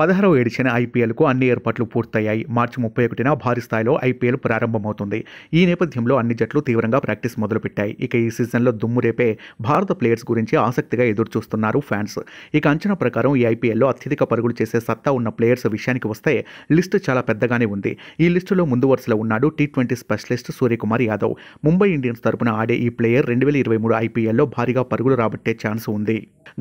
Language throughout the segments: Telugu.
పదహారవ ఎడిషన్ ఐపీఎల్కు అన్ని ఏర్పాట్లు పూర్తయ్యాయి మార్చి ముప్పై ఒకటిన భారీ స్థాయిలో ఐపీఎల్ ప్రారంభమవుతుంది ఈ నేపథ్యంలో అన్ని జట్లు తీవ్రంగా ప్రాక్టీస్ మొదలుపెట్టాయి ఇక ఈ సీజన్లో దుమ్ము రేపే భారత ప్లేయర్స్ గురించి ఆసక్తిగా ఎదురుచూస్తున్నారు ఫ్యాన్స్ ఇక అంచనా ప్రకారం ఈ ఐపీఎల్లో అత్యధిక పరుగులు చేసే సత్తా ఉన్న ప్లేయర్స్ విషయానికి వస్తే లిస్ట్ చాలా పెద్దగానే ఉంది ఈ లిస్టులో ముందు వరుసలో ఉన్నాడు T twenty specialist Suryakumar Yadav Mumbai Indians తరపున ఆడే ఈ ప్లేయర్ రెండు వేల ఇరవై మూడు ఐపీఎల్లో భారీగా పరుగులు రాబట్టే ఛాన్స్ ఉంది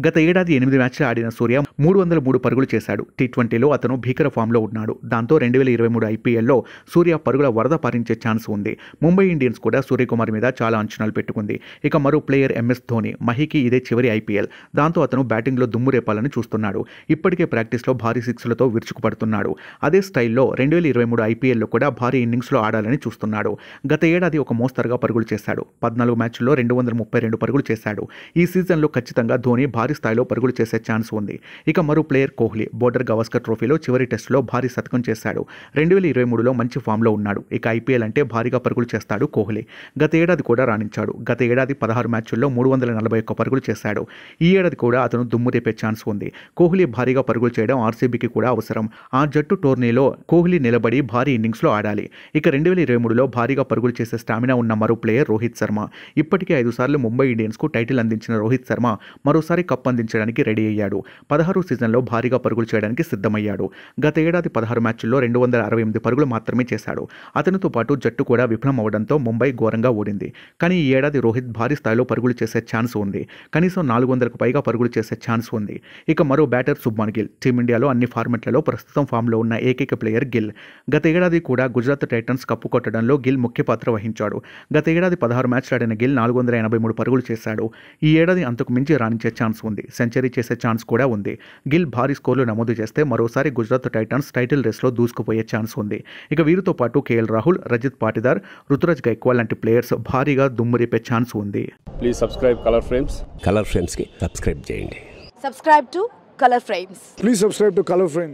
గత ఏడాది ఎనిమిది మ్యాచ్లు ఆడిన సూర్య మూడు వందల మూడు పరుగులు చేశాడు టీ ట్వంటీలో అతను భీకర ఫామ్లో ఉన్నాడు దాంతో రెండు వేల ఇరవై మూడు ఐపీఎల్లో సూర్య పరుగుల వరద పారించే ఛాన్స్ ఉంది ముంబై ఇండియన్స్ కూడా సూర్యకుమార్ మీద చాలా అంచనాలు పెట్టుకుంది ఇక మరో ప్లేయర్ ఎంఎస్ ధోని మహికి ఇదే చివరి ఐపీఎల్ దాంతో అతను బ్యాటింగ్లో దుమ్ము రేపాలని చూస్తున్నాడు ఇప్పటికే ప్రాక్టీస్లో భారీ సిక్స్లతో విరుచుకుపడుతున్నాడు అదే స్టైల్లో రెండు వేల ఇరవై మూడు ఐపీఎల్లో కూడా భారీ ఇన్నింగ్స్లో ఆడాలని చూస్తున్నాడు గత ఏడాది ఒక మోస్తరుగా పరుగులు చేశాడు పద్నాలుగు మ్యాచ్ల్లో రెండు వందల ముప్పై రెండు పరుగులు చేశాడు ఈ సీజన్లో ఖచ్చితంగా ధోని భారీ స్థాయిలో పరుగులు చేసే ఛాన్స్ ఉంది ఇక మరో ప్లేయర్ కోహ్లీ బోర్డర్ గవర్ గవస్కర్ ట్రోఫీలో చివరి టెస్టులో భారీ శతకం చేశాడు రెండు వేల ఇరవై మూడులో మంచి ఫామ్లో ఉన్నాడు ఇక ఐపీఎల్ అంటే భారీగా పరుగులు చేస్తాడు కోహ్లీ గత ఏడాది కూడా రాణించాడు గత ఏడాది పదహారు మ్యాచ్ల్లో మూడు వందల నలభై ఒక్క పరుగులు చేశాడు ఈ ఏడాది కూడా అతను దుమ్ము రేపే ఛాన్స్ ఉంది కోహ్లీ భారీగా పరుగులు చేయడం ఆర్సీబీకి కూడా అవసరం ఆ జట్టు టోర్నీలో కోహ్లీ నిలబడి భారీ ఇన్నింగ్స్లో ఆడాలి ఇక రెండు వేల ఇరవై మూడులో భారీగా పరుగులు చేసే స్టామినా ఉన్న మరో ప్లేయర్ రోహిత్ శర్మ ఇప్పటికే ఐదు సార్లు ముంబై ఇండియన్స్కు టైటిల్ అందించిన రోహిత్ శర్మ మరోసారి కప్ అందించడానికి రెడీ అయ్యాడు పదహారు సీజన్లో భారీగా పరుగులు చేయడానికి ఆడటానికి సిద్ధమయ్యాడు గత ఏడాది పదహారు మ్యాచ్ల్లో రెండు వందల అరవై ఎనిమిది పరుగులు మాత్రమే చేశాడు అతనితో పాటు జట్టు కూడా విఫలం అవడంతో ముంబై ఘోరంగా ఓడింది కానీ ఈ ఏడాది రోహిత్ భారీ స్థాయిలో పరుగులు చేసే ఛాన్స్ ఉంది కనీసం నాలుగు వందలకు పైగా పరుగులు చేసే ఛాన్స్ ఉంది ఇక మరో బ్యాటర్ సుబ్మాన్ గిల్ టీమిండియాలో అన్ని ఫార్మెట్లలో ప్రస్తుతం ఫామ్లో ఉన్న ఏకైక ప్లేయర్ గిల్ గత ఏడాది కూడా గుజరాత్ టైటన్స్ కప్పు కొట్టడంలో గిల్ ముఖ్య పాత్ర వహించాడు గత ఏడాది పదహారు మ్యాచ్లు ఆడిన గిల్ నాలుగు వందల ఎనభై మూడు పరుగులు చేశాడు ఈ ఏడాది అంతకు మించి రాణించే ఛాన్స్ ఉంది సెంచరీ చేసే ఛాన్స్ కూడా ఉంది గిల్ భారీ స్కోర్లు నమోదు చేశాడు చేస్తే మరోసారి గుజరాత్ టైటన్స్ టైటిల్ రేస్లో దూసుకుపోయే ఛాన్స్ ఉంది ఇక వీరితో పాటు కేఎల్ రాహుల్ రజిత్ పాటిదార్ రుతురాజ్ గైక్వాల్ లాంటి ప్లేయర్స్ భారీగా దుమ్మురేపే ఛాన్స్ ఉంది please subscribe Colour Frames Colour Frames కి సబ్స్క్రైబ్ చేయండి subscribe to Colour Frames please subscribe to Colour frames